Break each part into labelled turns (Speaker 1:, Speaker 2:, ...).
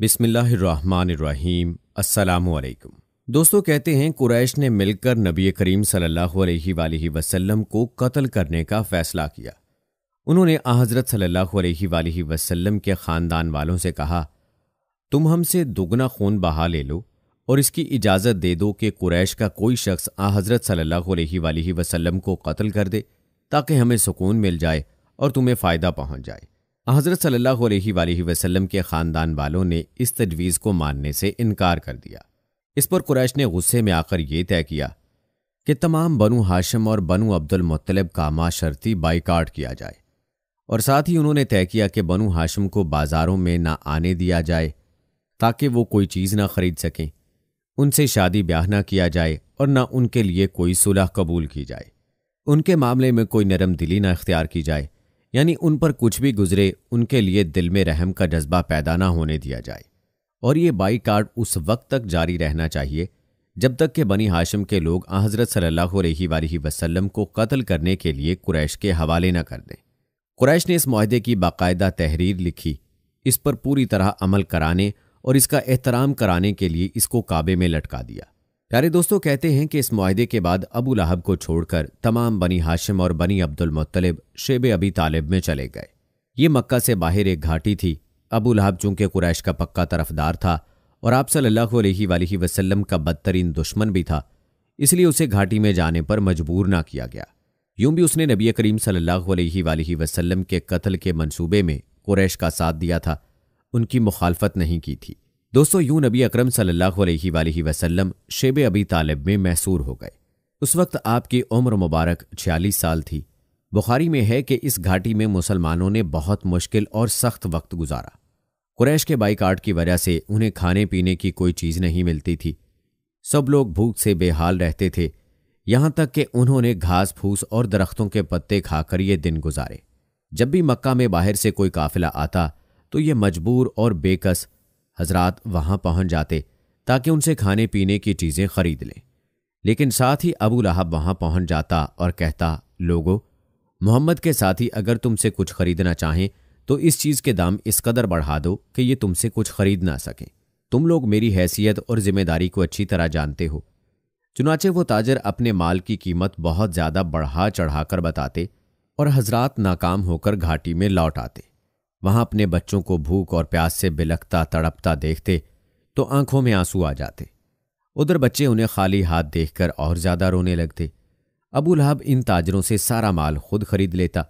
Speaker 1: बिसमीम् असलकुम दोस्तों कहते हैं कुरैश ने मिलकर नबी करीम सल्लल्लाहु अलैहि वसल्लम को कत्ल करने का फ़ैसला किया उन्होंने हज़रत सल्लल्लाहु अलैहि वसल्लम के ख़ानदान वालों से कहा तुम हमसे दुगना खून बहा ले लो और इसकी इजाज़त दे दो कि कुरैश का कोई शख्स हज़रत सल्लल्लाहु अलैहि वसल्लम को कत्ल कर दे ताकि हमें सुकून मिल जाए और तुम्हें फ़ायदा पहुँच जाए हज़रत सल्लल्लाहु अलैहि वसल्लम के ख़ानदान वालों ने इस तजवीज़ को मानने से इनकार कर दिया इस पर कुरैश ने गुस्से में आकर यह तय किया कि तमाम बनु हाशम और बनु अब्दुल मुत्तलब का माशर्ती बाइकाट किया जाए और साथ ही उन्होंने तय किया कि बनु हाशम को बाज़ारों में ना आने दिया जाए ताकि वो कोई चीज़ ना खरीद सकें उनसे शादी ब्याह ना किया जाए और ना उनके लिए कोई सुलह कबूल की जाए उनके मामले में कोई नरम दिली ना इख्तियार की जाए यानी उन पर कुछ भी गुजरे उनके लिए दिल में रहम का जज्बा पैदा ना होने दिया जाए और ये कार्ड उस वक्त तक जारी रहना चाहिए जब तक कि बनी हाशिम के लोग हज़रत सल्लल्लाहु अलैहि वसल्लम को कत्ल करने के लिए कुरैश के हवाले न कर दें कुरैश ने इस माहदे की बाकायदा तहरीर लिखी इस पर पूरी तरह अमल कराने और इसका एहतराम कराने के लिए इसको काबे में लटका दिया प्यारे दोस्तों कहते हैं कि इस माहदे के बाद अबू लाहब को छोड़कर तमाम बनी हाशिम और बनी अब्दुल मुतलिब शेब अबी तालिब में चले गए ये मक्का से बाहर एक घाटी थी अबू लाहब चूंकि कुरैश का पक्का तरफदार था और आप सल्लल्लाहु अलैहि वसल्लम का बदतरीन दुश्मन भी था इसलिए उसे घाटी में जाने पर मजबूर ना किया गया यूं भी उसने नबी करीम सल्लल्लाहु अलैहि वसल्लम के कत्ल के मंसूबे में कुरैश का साथ दिया था उनकी मुखालफत नहीं की थी दोस्तों यूं नबी अकरम सल्लल्लाहु अलैहि वसल्लम शेब अबी तालिब में मैसूर हो गए उस वक्त आपकी उम्र मुबारक छियालीस साल थी बुखारी में है कि इस घाटी में मुसलमानों ने बहुत मुश्किल और सख्त वक्त गुजारा कुरैश के बाइकाट की वजह से उन्हें खाने पीने की कोई चीज़ नहीं मिलती थी सब लोग भूख से बेहाल रहते थे यहाँ तक कि उन्होंने घास फूस और दरख्तों के पत्ते खाकर ये दिन गुजारे जब भी मक्का में बाहर से कोई काफिला आता तो ये मजबूर और बेकस हजरात वहां पहुंच जाते ताकि उनसे खाने पीने की चीज़ें खरीद लें लेकिन साथ ही अबू लहब वहां पहुंच जाता और कहता लोगो मोहम्मद के साथ ही अगर तुमसे कुछ खरीदना चाहें तो इस चीज़ के दाम इस कदर बढ़ा दो कि ये तुमसे कुछ खरीद ना सकें तुम लोग मेरी हैसियत और जिम्मेदारी को अच्छी तरह जानते हो चुनाचे वो ताजर अपने माल की कीमत बहुत ज़्यादा बढ़ा चढ़ाकर बताते और हजरात नाकाम होकर घाटी में लौट आते वहां अपने बच्चों को भूख और प्यास से बिलखता तड़पता देखते तो आंखों में आंसू आ जाते उधर बच्चे उन्हें खाली हाथ देखकर और ज्यादा रोने लगते अबू लहब इन ताजरों से सारा माल खुद खरीद लेता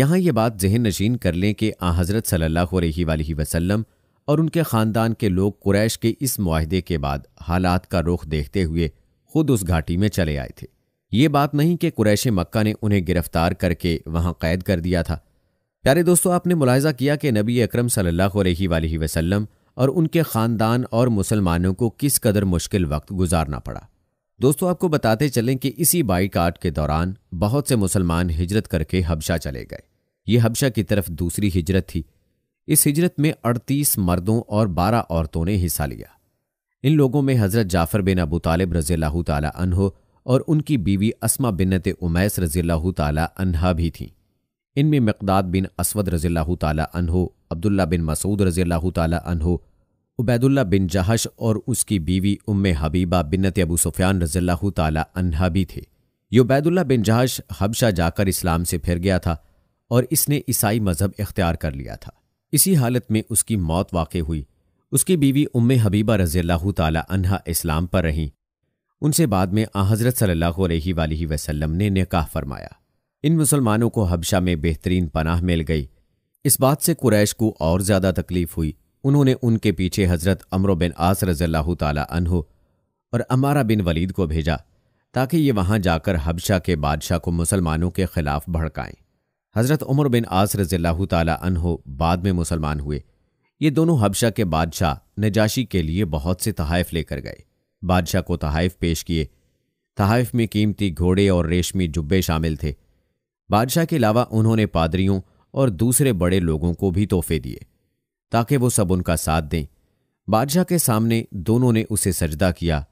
Speaker 1: यहाँ ये बात जहन नशीन कर लें कि आ हज़रत सल्लल्लाहु अलैहि वसल्लम और उनके ख़ानदान के लोग कुरैश के इस माहदे के बाद हालात का रुख देखते हुए खुद उस घाटी में चले आए थे ये बात नहीं कि कुरैश मक्का ने उन्हें गिरफ्तार करके वहाँ कैद कर दिया था प्यारे दोस्तों आपने मुलायजा किया कि नबी अक्रम सल्लल्लाहु वसल्लम और उनके ख़ानदान और मुसलमानों को किस कदर मुश्किल वक्त गुजारना पड़ा दोस्तों आपको बताते चलें कि इसी बाइकाट के दौरान बहुत से मुसलमान हिजरत करके हबशा चले गए ये हबशा की तरफ दूसरी हिजरत थी इस हिजरत में 38 मर्दों और 12 औरतों ने हिस्सा लिया इन लोगों में हज़रत जाफ़र बिन अबू तालिब रज़ी अल्लाह और उनकी बीवी असमा बिनत उमैस रज़ी अल्लाह भी थीं इनमें मकदाद बिन असवद रजील्ला अनहो अब्दुल्ला बिन मसूद रजील्ला अनहो उबैदुल्ला बिन जहश और उसकी बीवी Umm Habiba bint Abu Sufyan रजील्ला अनहा भी थे युबैदुल्ला बिन जहश हबशा जाकर इस्लाम से फिर गया था और इसने ईसाई मज़हब इख्तियार कर लिया था इसी हालत में उसकी मौत वाक़ हुई उसकी बीवी उम्म हबीबा रजील्ला अनहा इस्लाम पर रहीं उनसे बाद में आ हज़रत सल्लल्लाहु अलैहि वसल्लम ने निकाह फरमाया इन मुसलमानों को हबशा में बेहतरीन पनाह मिल गई इस बात से कुरैश को और ज़्यादा तकलीफ हुई उन्होंने उनके पीछे हज़रत अमर बिन आस रजल्ला तला अनहु और अमारा बिन वलीद को भेजा ताकि ये वहां जाकर हबशा के बादशाह को मुसलमानों के ख़िलाफ़ भड़काएं हज़रत उमर बिन आस रज़ल्लाहु ताला अनहु बाद में मुसलमान हुए ये दोनों हबशा के बादशाह नजाशी के लिए बहुत से तहाइफ लेकर गए बादशाह को तहाइफ पेश किए तहाइफ में कीमती घोड़े और रेशमी जुब्बे शामिल थे बादशाह के अलावा उन्होंने पादरियों और दूसरे बड़े लोगों को भी तोहफे दिए ताकि वो सब उनका साथ दें बादशाह के सामने दोनों ने उसे सजदा किया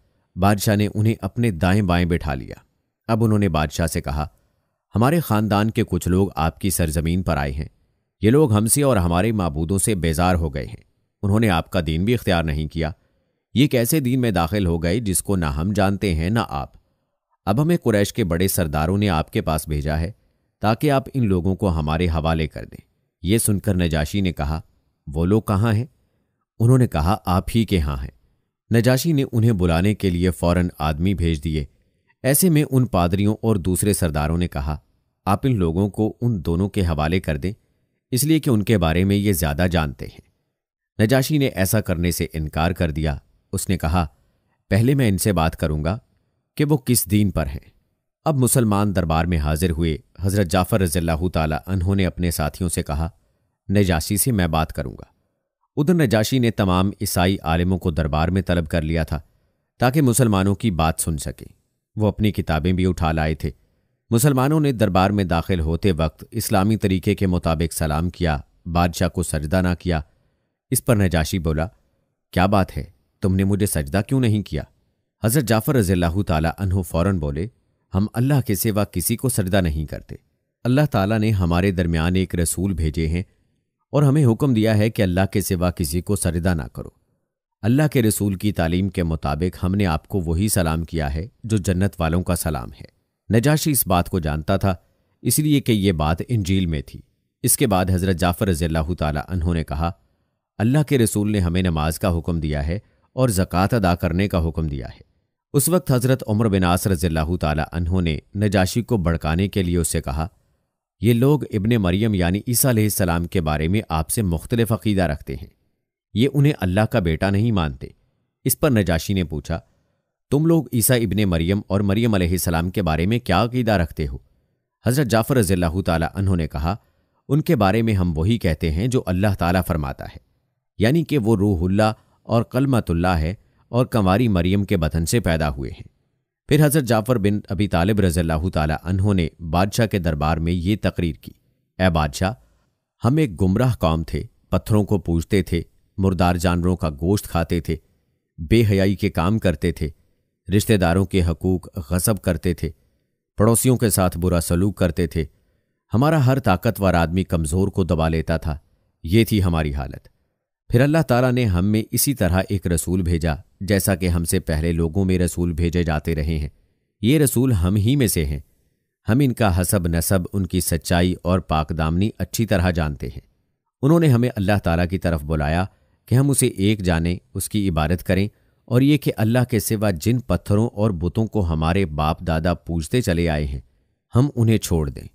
Speaker 1: बादशाह ने उन्हें अपने दाएं बाएं बैठा लिया अब उन्होंने बादशाह से कहा हमारे ख़ानदान के कुछ लोग आपकी सरजमीन पर आए हैं ये लोग हमसे और हमारे मबूदों से बेजार हो गए हैं उन्होंने आपका दीन भी इख्तियार नहीं किया ये कैसे दीन में दाखिल हो गए जिसको ना हम जानते हैं ना आप अब हमें कुरैश के बड़े सरदारों ने आपके पास भेजा है ताकि आप इन लोगों को हमारे हवाले कर दें यह सुनकर नजाशी ने कहा वो लोग कहाँ हैं उन्होंने कहा आप ही के यहाँ हैं नजाशी ने उन्हें बुलाने के लिए फौरन आदमी भेज दिए ऐसे में उन पादरियों और दूसरे सरदारों ने कहा आप इन लोगों को उन दोनों के हवाले कर दें इसलिए कि उनके बारे में ये ज्यादा जानते हैं नजाशी ने ऐसा करने से इनकार कर दिया उसने कहा पहले मैं इनसे बात करूंगा कि वो किस दिन पर हैं अब मुसलमान दरबार में हाजिर हुए हज़रत जाफ़र रजील्ला ताला उन्होंने अपने साथियों से कहा नजाशी से मैं बात करूंगा उधर नजाशी ने तमाम ईसाई आलिमों को दरबार में तलब कर लिया था ताकि मुसलमानों की बात सुन सके वो अपनी किताबें भी उठा लाए थे मुसलमानों ने दरबार में दाखिल होते वक्त इस्लामी तरीके के मुताबिक सलाम किया बादशाह को सजदा ना किया इस पर नजाशी बोला क्या बात है तुमने मुझे सजदा क्यों नहीं किया हज़रत जाफ़र रजील्ला ताला अनहो फ़ौरन बोले हम अल्लाह के सिवा किसी को सजदा नहीं करते अल्लाह ताला ने हमारे दरमियान एक रसूल भेजे हैं और हमें हुक्म दिया है कि अल्लाह के सिवा किसी को सजदा ना करो अल्लाह के रसूल की तालीम के मुताबिक हमने आपको वही सलाम किया है जो जन्नत वालों का सलाम है नजाशी इस बात को जानता था इसलिए कि ये बात इंजील में थी इसके बाद हज़रत जाफ़र रजील्ला तहों ने कहा अल्लाह के रसूल ने हमें नमाज का हुक्म दिया है और ज़क़़त अदा करने का हुक्म दिया है उस वक्त हज़रत उमर बिन आसर जिल्लाहू ने नजाशी को भड़काने के लिए उससे कहा ये लोग इबन मरियम यानी ईसा सलाम के बारे में आपसे मुख्तलिफ अकीदा रखते हैं ये उन्हें अल्लाह का बेटा नहीं मानते इस पर नजाशी ने पूछा तुम लोग ईसा इबन मरियम और मरियम सलाम के बारे में क्या अकीदा रखते हो हज़रत जाफ़र रजील्ला तहों ने कहा उनके बारे में हम वही कहते हैं जो अल्लाह ताला फरमाता है यानी कि वो रूहुल्ला और कलमतुल्ला है और कंवारी मरियम के बथन से पैदा हुए हैं फिर हज़रत जाफ़र बिन अभी तालिब रज़ल्लाह तहों ने बादशाह के दरबार में ये तकरीर की ए बादशाह हम एक गुमराह कौम थे पत्थरों को पूजते थे मुर्दार जानवरों का गोश्त खाते थे बेहयाई के काम करते थे रिश्तेदारों के हकूक गसब करते थे पड़ोसियों के साथ बुरा सलूक करते थे हमारा हर ताकतवर आदमी कमज़ोर को दबा लेता था ये थी हमारी हालत फिर अल्लाह ताला ने हम में इसी तरह एक रसूल भेजा जैसा कि हमसे पहले लोगों में रसूल भेजे जाते रहे हैं ये रसूल हम ही में से हैं हम इनका हसब नसब उनकी सच्चाई और पाकदामनी अच्छी तरह जानते हैं उन्होंने हमें अल्लाह ताला की तरफ बुलाया कि हम उसे एक जाने उसकी इबादत करें और ये कि अल्लाह के सिवा जिन पत्थरों और बुतों को हमारे बाप दादा पूजते चले आए हैं हम उन्हें छोड़ दें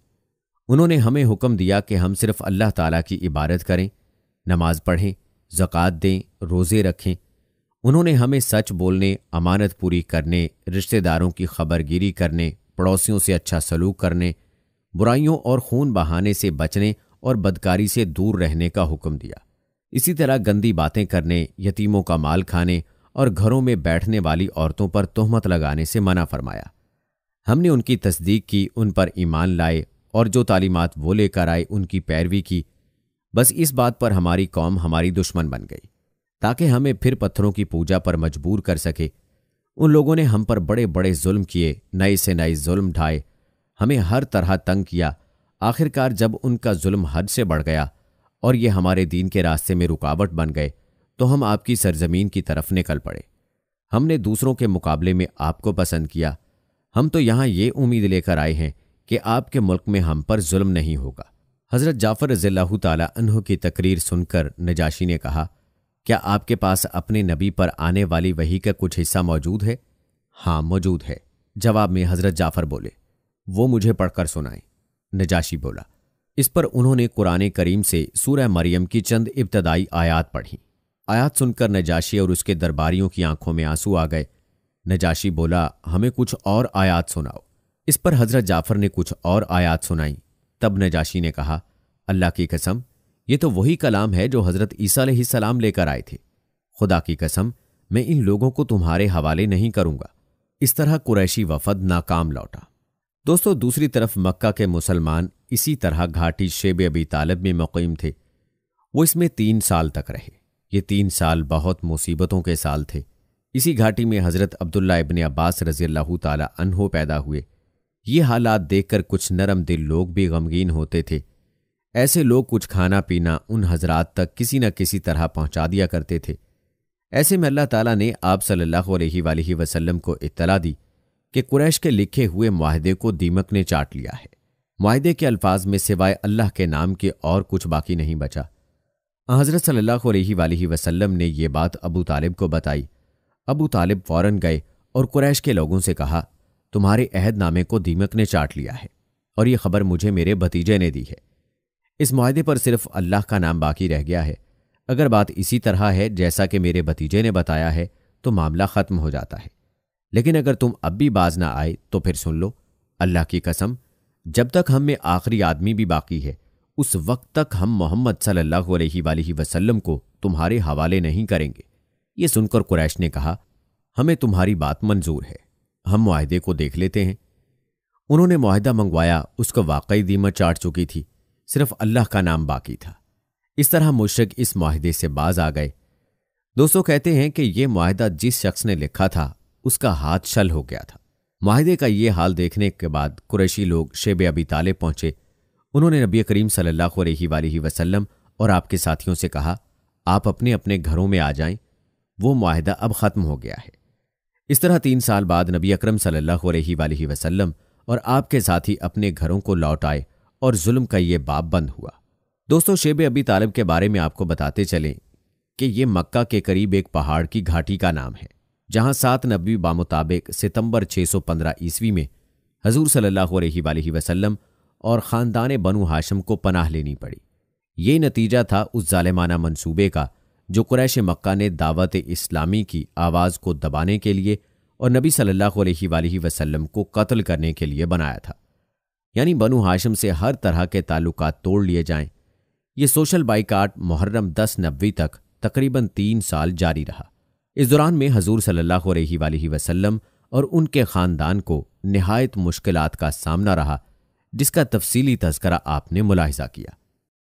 Speaker 1: उन्होंने हमें हुक्म दिया कि हम सिर्फ अल्लाह ताला की इबादत करें नमाज पढ़ें ज़क़़त दें रोज़े रखें उन्होंने हमें सच बोलने अमानत पूरी करने रिश्तेदारों की खबरगिरी करने पड़ोसियों से अच्छा सलूक करने बुराइयों और खून बहाने से बचने और बदकारी से दूर रहने का हुक्म दिया इसी तरह गंदी बातें करने यतीमों का माल खाने और घरों में बैठने वाली औरतों पर तोहमत लगाने से मना फरमाया हमने उनकी तस्दीक की उन पर ईमान लाए और जो तालीमात वो लेकर आए उनकी पैरवी की बस इस बात पर हमारी कौम हमारी दुश्मन बन गई ताकि हमें फिर पत्थरों की पूजा पर मजबूर कर सके उन लोगों ने हम पर बड़े बड़े जुल्म किए नए से नए जुल्म ढाए हमें हर तरह तंग किया आखिरकार जब उनका जुल्म हद से बढ़ गया और ये हमारे दीन के रास्ते में रुकावट बन गए तो हम आपकी सरजमीन की तरफ निकल पड़े हमने दूसरों के मुकाबले में आपको पसंद किया हम तो यहां ये उम्मीद लेकर आए हैं कि आपके मुल्क में हम पर जुल्म नहीं होगा हज़रत जाफ़र रज़ील्लाहु तु की तकरीर सुनकर नजाशी ने कहा क्या आपके पास अपने नबी पर आने वाली वही का कुछ हिस्सा मौजूद है हाँ मौजूद है जवाब में हज़रत जाफ़र बोले वो मुझे पढ़कर सुनाए नजाशी बोला इस पर उन्होंने कुरान करीम से सूर्य मरियम की चंद इब्तदाई आयात पढ़ी आयात सुनकर नजाशी और उसके दरबारियों की आंखों में आंसू आ गए नजाशी बोला हमें कुछ और आयात सुनाओ इस पर हज़रत जाफ़र ने कुछ और आयात सुनाई तब नजाशी ने कहा अल्लाह की कसम ये तो वही कलाम है जो हज़रत ईसा सलाम लेकर आए थे खुदा की कसम मैं इन लोगों को तुम्हारे हवाले नहीं करूंगा इस तरह कुरैशी वफद नाकाम लौटा दोस्तों दूसरी तरफ मक्का के मुसलमान इसी तरह घाटी शेब अबी तालब में मुकीम थे वो इसमें तीन साल तक रहे ये तीन साल बहुत मुसीबतों के साल थे इसी घाटी में हज़रत अब्दुल्ला इबन अब्बास रजील्ला अल्लाह पैदा हुए ये हालात देखकर कुछ नरम दिल लोग भी गमगीन होते थे ऐसे लोग कुछ खाना पीना उन हजरात तक किसी न किसी तरह पहुंचा दिया करते थे ऐसे में अल्लाह ताला ने आप सल्लल्लाहु अलैहि वसल्लम को इतला दी कि कुरैश के लिखे हुए माहदे को दीमक ने चाट लिया है माहदे के अल्फाज में सिवाय अल्लाह के नाम के और कुछ बाकी नहीं बचा हज़रत सल्लल्लाहु वसल्लम ने यह बात अबू तालिब को बताई अबू तालिब फ़ौरन गए और कुरैश के लोगों से कहा तुम्हारे अहदनामे को दीमक ने चाट लिया है और यह खबर मुझे मेरे भतीजे ने दी है इस माहदे पर सिर्फ अल्लाह का नाम बाकी रह गया है अगर बात इसी तरह है जैसा कि मेरे भतीजे ने बताया है तो मामला ख़त्म हो जाता है लेकिन अगर तुम अब भी बाज ना आए तो फिर सुन लो अल्लाह की कसम जब तक हम में आखिरी आदमी भी बाकी है उस वक्त तक हम मोहम्मद सल्लल्लाहु अलैहि वसल्लम को तुम्हारे हवाले नहीं करेंगे ये सुनकर कुरैश ने कहा हमें तुम्हारी बात मंजूर है हम माहदे को देख लेते हैं उन्होंने माहदा मंगवाया उसको वाकई दीमत चाट चुकी थी सिर्फ अल्लाह का नाम बाकी था इस तरह मुशक इस माहदे से बाज आ गए दोस्तों कहते हैं कि यह माहिदा जिस शख्स ने लिखा था उसका हाथ छल हो गया था माहिदे का ये हाल देखने के बाद कुरैशी लोग शेब अबी ताले पहुंचे उन्होंने नबी करीम सल्लल्लाहु अलैहि वसल्लम और आपके साथियों से कहा आप अपने अपने घरों में आ जाएं वो माहिदा अब ख़त्म हो गया है इस तरह तीन साल बाद नबी अक्रम सल्लल्लाहु वसल्लम और आपके साथी अपने घरों को लौट आए और जुल्म का ये बाप बंद हुआ दोस्तों शेब अबी तालब के बारे में आपको बताते चलें कि ये मक्का के करीब एक पहाड़ की घाटी का नाम है जहां सात नबी बामुताबिक सितंबर 615 ईस्वी में हजूर सल्लल्लाहु अलैहि वसल्लम और ख़ानदान बनु हाशम को पनाह लेनी पड़ी ये नतीजा था उस जालिमाना मंसूबे का जो कुरैश मक्का ने दावत इस्लामी की आवाज़ को दबाने के लिए और नबी सल्लल्लाहु अलैहि वसल्लम को कत्ल करने के लिए बनाया था यानी बनु हाशिम से हर तरह के ताल्लुक तोड़ लिए जाएं ये सोशल बाइकाट मुहर्रम दस नब्बे तक तकरीबन तीन साल जारी रहा इस दौरान में हजूर सल्लल्लाहु अलैहि वसल्लम और उनके ख़ानदान को नहायत मुश्किल का सामना रहा जिसका तफसीली तस्करा आपने मुलाहजा किया